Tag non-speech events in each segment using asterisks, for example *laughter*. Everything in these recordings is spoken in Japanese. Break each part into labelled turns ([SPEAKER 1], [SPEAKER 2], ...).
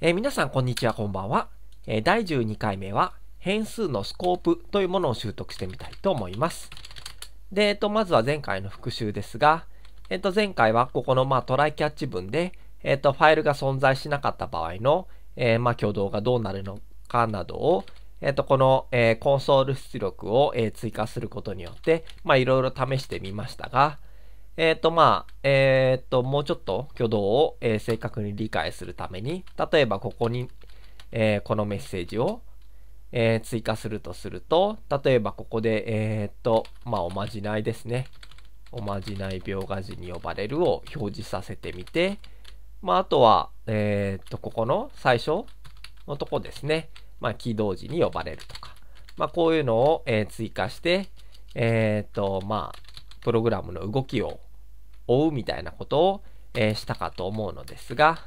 [SPEAKER 1] えー、皆さん、こんにちは、こんばんは。えー、第12回目は、変数のスコープというものを習得してみたいと思います。で、えっ、ー、と、まずは前回の復習ですが、えっ、ー、と、前回はここの、まあ、トライキャッチ文で、えっと、ファイルが存在しなかった場合の、えまあ、挙動がどうなるのかなどを、えっと、この、えコンソール出力を、え追加することによって、まあ、いろいろ試してみましたが、えっ、ー、と、まあ、えっ、ー、と、もうちょっと挙動を、えー、正確に理解するために、例えばここに、えこのメッセージを、え追加するとすると、例えばここで、えっと、まあ、おまじないですね。おまじない描画時に呼ばれるを表示させてみて、まあ、あとは、えっと、ここの最初のとこですね。まあ、起動時に呼ばれるとか。まあ、こういうのを、え追加して、えっと、まあ、プログラムの動きを追うみたいなことを、えー、したかと思うのですが、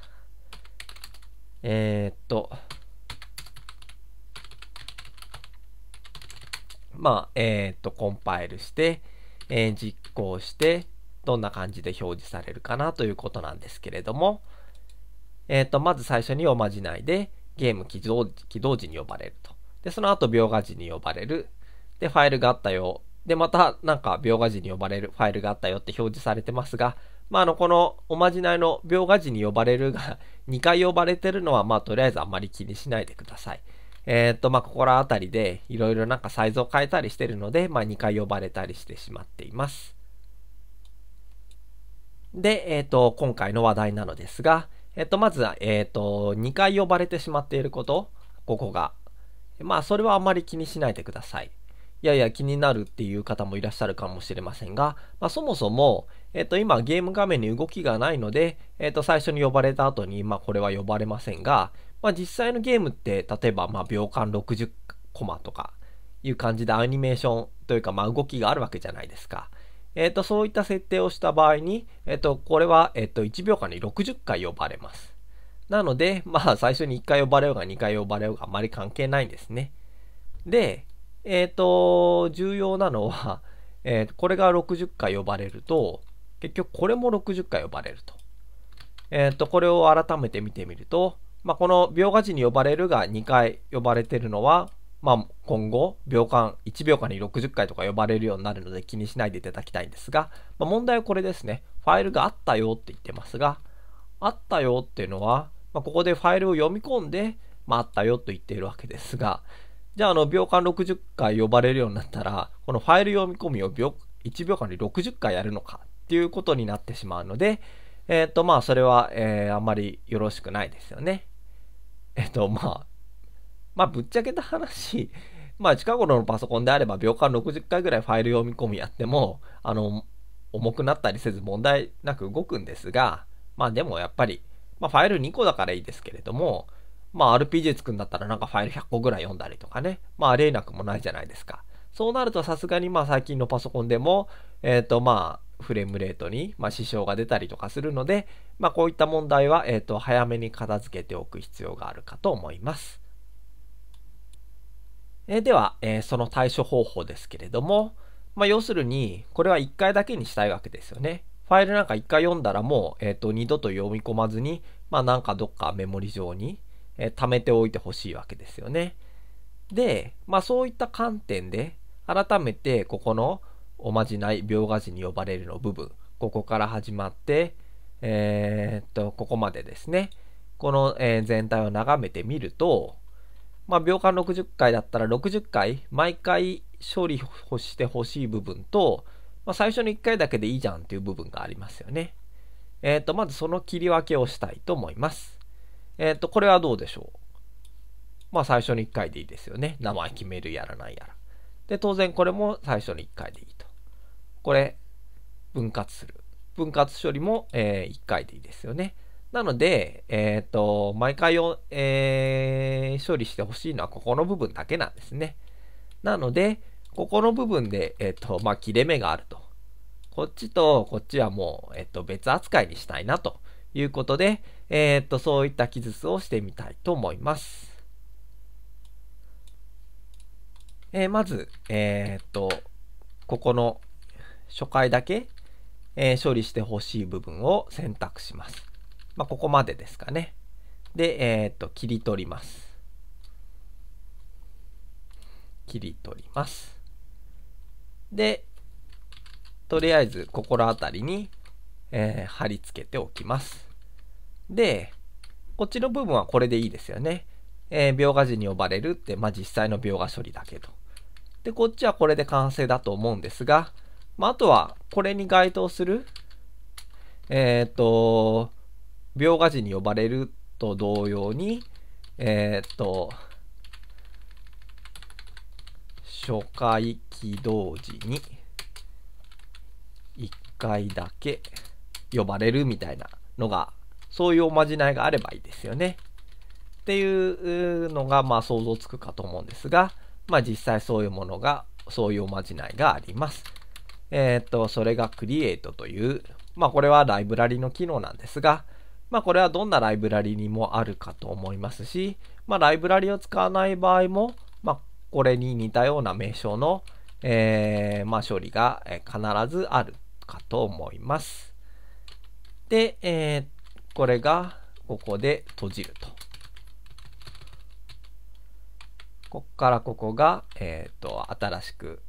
[SPEAKER 1] えー、っと、まあ、えー、っと、コンパイルして、えー、実行して、どんな感じで表示されるかなということなんですけれども、えっと、まず最初におまじないで、ゲーム起動起動時に呼ばれると。で、その後、描画時に呼ばれる。で、ファイルがあったよで、またなんか描画時に呼ばれるファイルがあったよって表示されてますが、まあ、あの、このおまじないの描画時に呼ばれるが2 *laughs* 回呼ばれてるのは、まあ、とりあえずあんまり気にしないでください。えっ、と、まあ、ここら辺りでいろいろなんかサイズを変えたりしてるので、まあ、2回呼ばれたりしてしまっています。で、えっ、と、今回の話題なのですが、えっ、と、まずは、えっ、と、2回呼ばれてしまっていること、ここが。まあ、それはあんまり気にしないでください。やや気になるっていう方もいらっしゃるかもしれませんが、まあ、そもそも、えっ、と、今ゲーム画面に動きがないので、えっ、と、最初に呼ばれた後に、まあ、これは呼ばれませんが、まあ、実際のゲームって、例えば、まあ、秒間60コマとかいう感じでアニメーションというか、まあ、動きがあるわけじゃないですか。えっ、と、そういった設定をした場合に、えっ、と、これは、えっ、と、1秒間に60回呼ばれます。なので、まあ、最初に1回呼ばれようが2回呼ばれようがあまり関係ないんですね。で、えっ、ー、と、重要なのは、*laughs* えー、これが60回呼ばれると、結局これも60回呼ばれると。えっ、ー、と、これを改めて見てみると、まあ、この描画時に呼ばれるが2回呼ばれてるのは、まあ、今後、秒間、1秒間に60回とか呼ばれるようになるので気にしないでいただきたいんですが、まあ、問題はこれですね。ファイルがあったよって言ってますが、あったよっていうのは、まあ、ここでファイルを読み込んで、まあ、あったよと言っているわけですが、じゃあ、あの、秒間60回呼ばれるようになったら、このファイル読み込みを秒、1秒間で60回やるのかっていうことになってしまうので、えっ、ー、と、まあ、それは、えー、あんまりよろしくないですよね。えっ、ー、と、まあ、まあ、ぶっちゃけた話、まあ、近頃のパソコンであれば、秒間60回ぐらいファイル読み込みやっても、あの、重くなったりせず問題なく動くんですが、まあ、でもやっぱり、まあ、ファイル2個だからいいですけれども、まあ RPG 作るんだったらなんかファイル100個ぐらい読んだりとかね。まあありなくもないじゃないですか。そうなるとさすがにまあ最近のパソコンでも、えっ、ー、とまあフレームレートにま支障が出たりとかするので、まあこういった問題は、えっ、ー、と早めに片付けておく必要があるかと思います。えー、では、えその対処方法ですけれども、まあ要するにこれは1回だけにしたいわけですよね。ファイルなんか1回読んだらもう、えっと二度と読み込まずに、まあなんかどっかメモリ上にえー、貯めておいてほしいわけですよね。で、まあそういった観点で、改めてここのおまじない描画時に呼ばれるの部分、ここから始まって、えー、っと、ここまでですね、この、え全体を眺めてみると、まあ、秒間60回だったら60回、毎回処理をしてほしい部分と、まあ、最初の1回だけでいいじゃんっていう部分がありますよね。えっ、ー、と、まずその切り分けをしたいと思います。えっ、ー、と、これはどうでしょう。まあ最初に1回でいいですよね。名前決めるやらないやら。で、当然これも最初に1回でいいと。これ、分割する。分割処理も、えー、1回でいいですよね。なので、えっ、ー、と、毎回を、えー、処理してほしいのはここの部分だけなんですね。なので、ここの部分で、えっ、と、まあ、切れ目があると。こっちとこっちはもう、えっ、と、別扱いにしたいなということで、えー、っと、そういった記述をしてみたいと思います。えー、まず、えー、っと、ここの初回だけ、え処理してほしい部分を選択します。まあ、ここまでですかね。で、えっと、切り取ります。切り取ります。で、とりあえず、心当たりに、え貼り付けておきます。で、こっちの部分はこれでいいですよね。えー、描画時に呼ばれるって、まあ、実際の描画処理だけと。で、こっちはこれで完成だと思うんですが、まあ、あとはこれに該当する、えっ、ー、と、描画時に呼ばれると同様に、えっ、ー、と、初回起動時に1回だけ呼ばれるみたいなのがそういうおまじないがあればいいですよね。っていうのが、まあ想像つくかと思うんですが、まあ実際そういうものが、そういうおまじないがあります。えっ、と、それが Create という、まあこれはライブラリの機能なんですが、まあこれはどんなライブラリにもあるかと思いますし、まあライブラリを使わない場合も、まあこれに似たような名称の、えー、まあ処理が必ずあるかと思います。で、えー、っこれがここで閉じると。こっからここが、えっ、ー、と、新しく、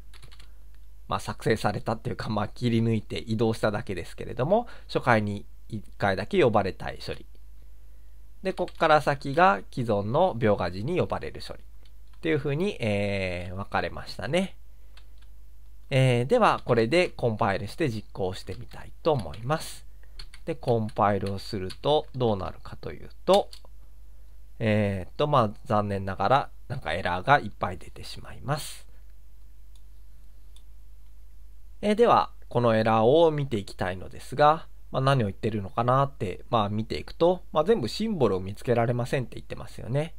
[SPEAKER 1] まあ、作成されたっていうか、まあ、切り抜いて移動しただけですけれども、初回に1回だけ呼ばれたい処理。で、こっから先が既存の描画時に呼ばれる処理。っていうふうに、えー、分かれましたね。えー、では、これでコンパイルして実行してみたいと思います。で、コンパイルをするとどうなるかというと、えー、っと、まあ、残念ながら、なんかエラーがいっぱい出てしまいます。えー、では、このエラーを見ていきたいのですが、まあ、何を言ってるのかなって、まあ、見ていくと、まあ、全部シンボルを見つけられませんって言ってますよね。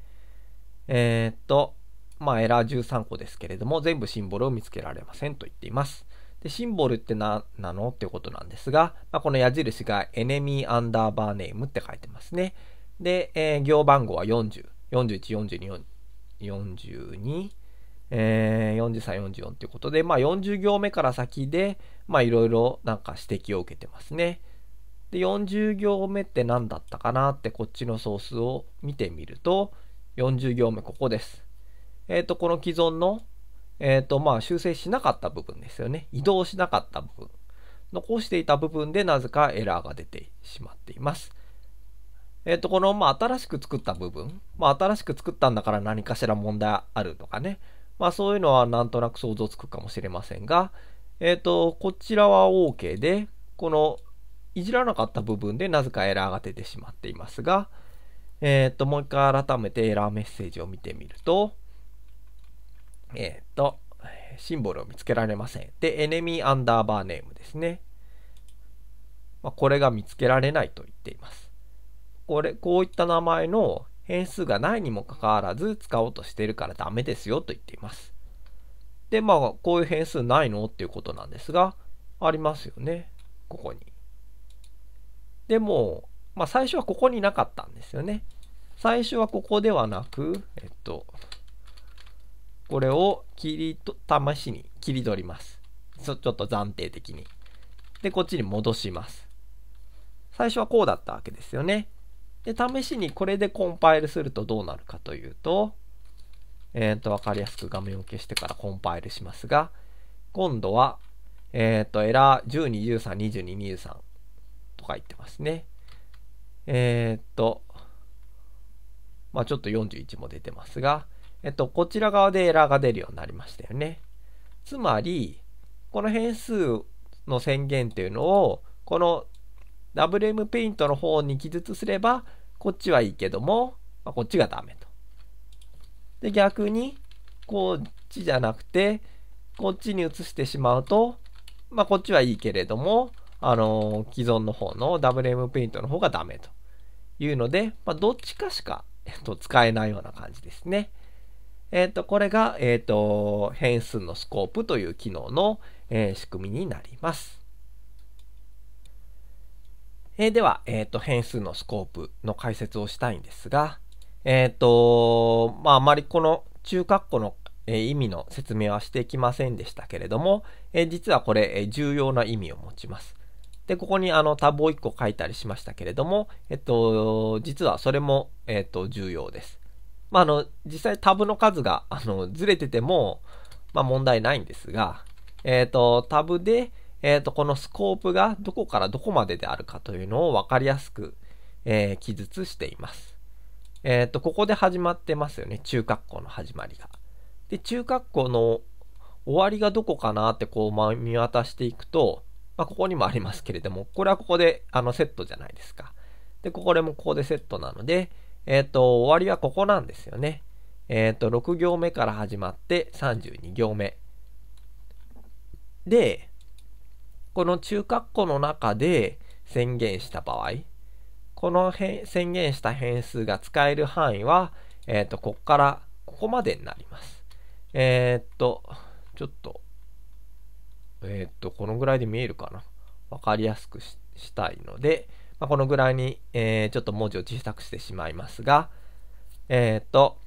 [SPEAKER 1] えー、っと、まあ、エラー13個ですけれども、全部シンボルを見つけられませんと言っています。で、シンボルって何なのっていうことなんですが、まあ、この矢印がエネミーアンダーバーネームって書いてますね。で、えー、行番号は40、41、42、42、えー、43、44っいうことで、まあ、40行目から先で、まあ、いろいろなんか指摘を受けてますね。で、40行目って何だったかなってこっちのソースを見てみると、40行目ここです。えっ、ー、と、この既存のえっ、ー、と、まあ、修正しなかった部分ですよね。移動しなかった部分。残していた部分でなぜかエラーが出てしまっています。えっ、ー、と、この、まあ、新しく作った部分。まあ、新しく作ったんだから何かしら問題あるとかね。まあ、そういうのはなんとなく想像つくかもしれませんが、えっ、ー、と、こちらは OK で、この、いじらなかった部分でなぜかエラーが出てしまっていますが、えっ、と、もう一回改めてエラーメッセージを見てみると、えっ、ー、と、シンボルを見つけられません。で、エネミーアンダーバーネームですね。まあ、これが見つけられないと言っています。これ、こういった名前の変数がないにもかかわらず使おうとしてるからダメですよと言っています。で、まあ、こういう変数ないのっていうことなんですが、ありますよね。ここに。でも、まあ、最初はここになかったんですよね。最初はここではなく、えっと、これを切りと、試しに切り取ります。ちょっと暫定的に。で、こっちに戻します。最初はこうだったわけですよね。で、試しにこれでコンパイルするとどうなるかというと、えっ、ー、と、わかりやすく画面を消してからコンパイルしますが、今度は、えっ、ー、と、エラー12、13、22、23とか言ってますね。えっ、ー、と、まあちょっと41も出てますが、えっと、こちら側でエラーが出るようになりましたよね。つまり、この変数の宣言っていうのを、この WM ペイントの方に記述すれば、こっちはいいけども、まあ、こっちがダメと。で、逆に、こっちじゃなくて、こっちに移してしまうと、まあ、こっちはいいけれども、あのー、既存の方の WM ペイントの方がダメというので、まあ、どっちかしか、えっと、使えないような感じですね。えっ、ー、と、これが、えっ、ー、と、変数のスコープという機能の、えー、仕組みになります。えー、では、えっ、と、変数のスコープの解説をしたいんですが、えっ、と、まあ、あまりこの中括弧のえ意味の説明はしてきませんでしたけれども、え実はこれ、え重要な意味を持ちます。で、ここにあのタブを1個書いたりしましたけれども、えっと、実はそれも、えっと、重要です。まあ、あの、実際タブの数が、あの、ずれてても、まあ、問題ないんですが、えっ、ー、と、タブで、えっ、ー、と、このスコープがどこからどこまでであるかというのを分かりやすく、えー、記述しています。えっ、と、ここで始まってますよね。中学校の始まりが。で、中学校の終わりがどこかなってこう見渡していくと、まあ、ここにもありますけれども、これはここであのセットじゃないですか。で、これもここでセットなので、えっ、ー、と、終わりはここなんですよね。えっ、ー、と、6行目から始まって32行目。で、この中括弧の中で宣言した場合、この宣言した変数が使える範囲は、えっ、ー、と、こっからここまでになります。えっ、ー、と、ちょっと、えっ、ー、と、このぐらいで見えるかな。わかりやすくしたいので、まあ、このぐらいに、えー、ちょっと文字を小さくしてしまいますが、えっ、と、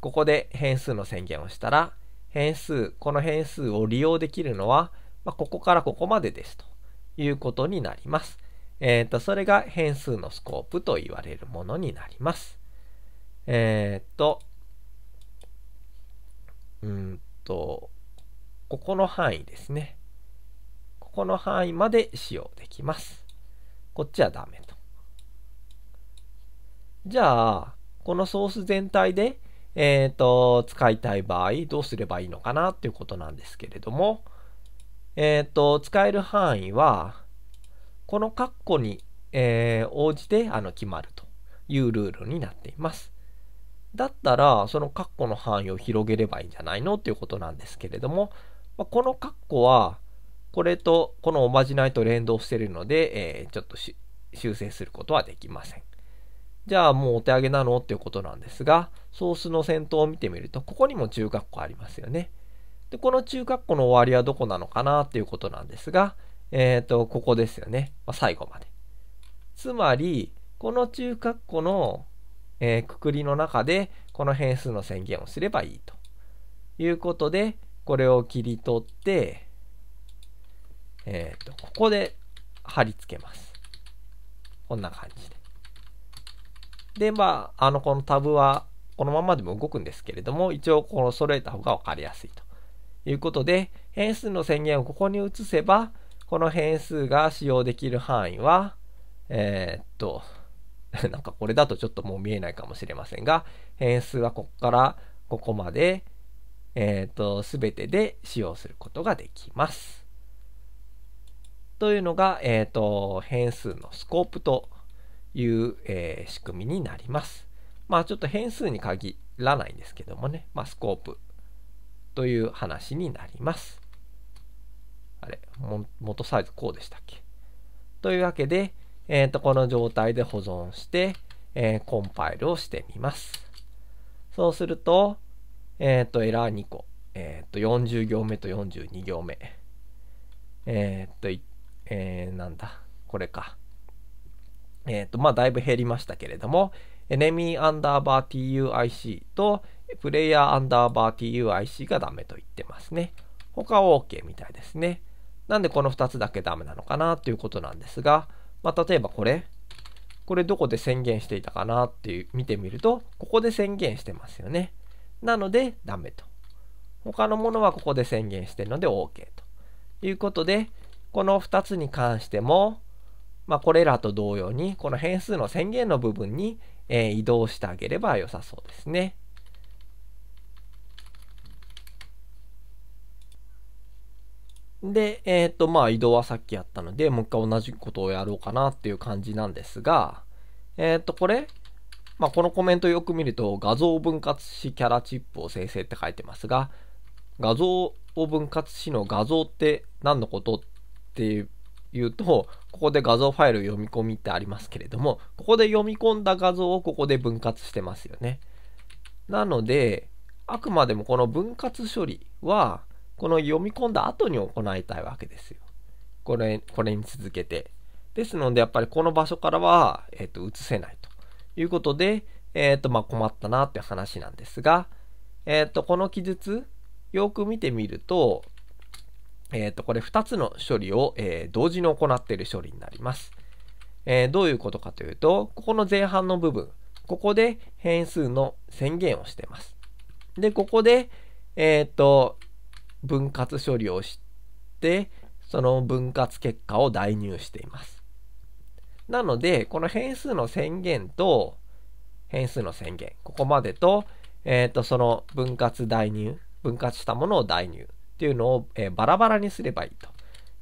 [SPEAKER 1] ここで変数の宣言をしたら、変数、この変数を利用できるのは、まあ、ここからここまでですということになります。えっ、と、それが変数のスコープと言われるものになります。えっ、と、うんと、ここの範囲ですね。ここの範囲まで使用できます。こっちはダメと。じゃあ、このソース全体で、えっ、ー、と、使いたい場合、どうすればいいのかなっていうことなんですけれども、えっ、ー、と、使える範囲は、この括弧に、えー、応じてあの決まるというルールになっています。だったら、その括弧の範囲を広げればいいんじゃないのっていうことなんですけれども、まこの括弧は、これと、このおまじないと連動しているので、えー、ちょっと修正することはできません。じゃあもうお手上げなのっていうことなんですが、ソースの先頭を見てみると、ここにも中括弧ありますよね。で、この中括弧の終わりはどこなのかなっていうことなんですが、えっ、ー、と、ここですよね。まあ、最後まで。つまり、この中括弧の、えー、くくりの中で、この変数の宣言をすればいいということで、これを切り取って、えっ、ー、と、ここで貼り付けます。こんな感じで。で、まあ、あの、このタブは、このままでも動くんですけれども、一応、この揃えた方が分かりやすいということで、変数の宣言をここに移せば、この変数が使用できる範囲は、えー、っと、*laughs* なんかこれだとちょっともう見えないかもしれませんが、変数はここからここまで、えー、っと、すべてで使用することができます。というのが、えー、と、変数のスコープという、えー、仕組みになります。まあちょっと変数に限らないんですけどもね、まあスコープという話になります。あれ、元サイズこうでしたっけというわけで、えー、と、この状態で保存して、えー、コンパイルをしてみます。そうすると、えっ、ー、と、エラー2個、えっ、と、40行目と42行目、えっ、と、一えー、なんだ、これか。えっ、ー、と、まあ、だいぶ減りましたけれども、エネミーアンダーバー tuic と、プレイヤーアンダーバー tuic がダメと言ってますね。他は OK みたいですね。なんでこの2つだけダメなのかなということなんですが、まあ、例えばこれ、これどこで宣言していたかなっていう見てみると、ここで宣言してますよね。なのでダメと。他のものはここで宣言してるので OK ということで、この2つに関しても、まあ、これらと同様に、この変数の宣言の部分に、え移動してあげれば良さそうですね。で、えっ、ー、と、まあ移動はさっきやったので、もう一回同じことをやろうかなっていう感じなんですが、えっ、ー、と、これ、まあこのコメントよく見ると、画像分割しキャラチップを生成って書いてますが、画像を分割しの画像って何のことっっていうと、ここで画像ファイル読み込みってありますけれども、ここで読み込んだ画像をここで分割してますよね。なので、あくまでもこの分割処理は、この読み込んだ後に行いたいわけですよ。これ、これに続けて。ですので、やっぱりこの場所からは、えっ、ー、と、移せないということで、えっ、ー、と、まあ、困ったなっていう話なんですが、えっ、ー、と、この記述、よく見てみると、えっ、ー、と、これ2つの処理を、えー、同時に行っている処理になります。えー、どういうことかというと、ここの前半の部分、ここで変数の宣言をしています。で、ここで、えっ、と、分割処理をして、その分割結果を代入しています。なので、この変数の宣言と、変数の宣言、ここまでと、えっ、と、その分割代入、分割したものを代入っていうのを、えー、バラバラにすればいいと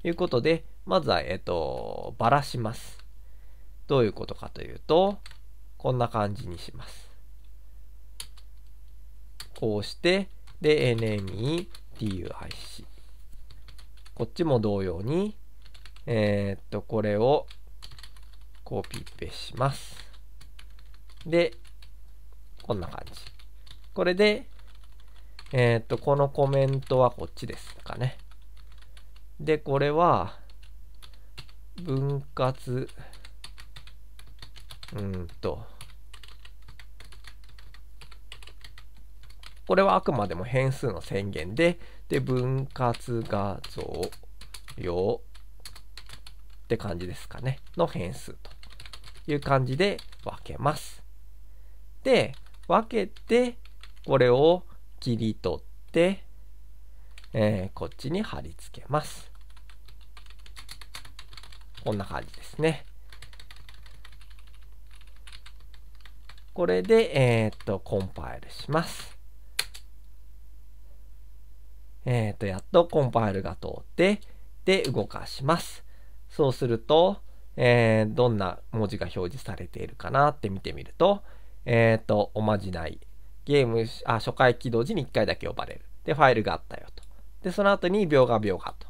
[SPEAKER 1] いうことで、まずは、えっ、ー、と、ばらします。どういうことかというと、こんな感じにします。こうして、で、name に u i c こっちも同様に、えー、っと、これをコピペします。で、こんな感じ。これで、えっ、ー、と、このコメントはこっちですかね。で、これは、分割、うんと、これはあくまでも変数の宣言で、で、分割画像用って感じですかね。の変数という感じで分けます。で、分けて、これを切り取って、えー、こっちに貼り付けます。こんな感じですね。これで、えー、っと、コンパイルします。えー、っと、やっとコンパイルが通って、で、動かします。そうすると、えー、どんな文字が表示されているかなって見てみると、えっ、と、おまじないゲームあ初回起動時に1回だけ呼ばれる。で、ファイルがあったよと。で、その後に秒が秒がと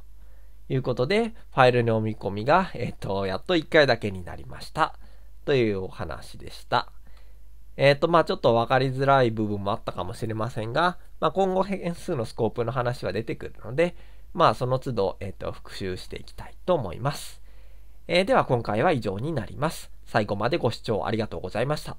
[SPEAKER 1] いうことで、ファイルの読み込みが、えっ、ー、と、やっと1回だけになりました。というお話でした。えっ、ー、と、まあちょっと分かりづらい部分もあったかもしれませんが、まあ、今後変数のスコープの話は出てくるので、まあその都度、えっ、ー、と、復習していきたいと思います。えー、では今回は以上になります。最後までご視聴ありがとうございました。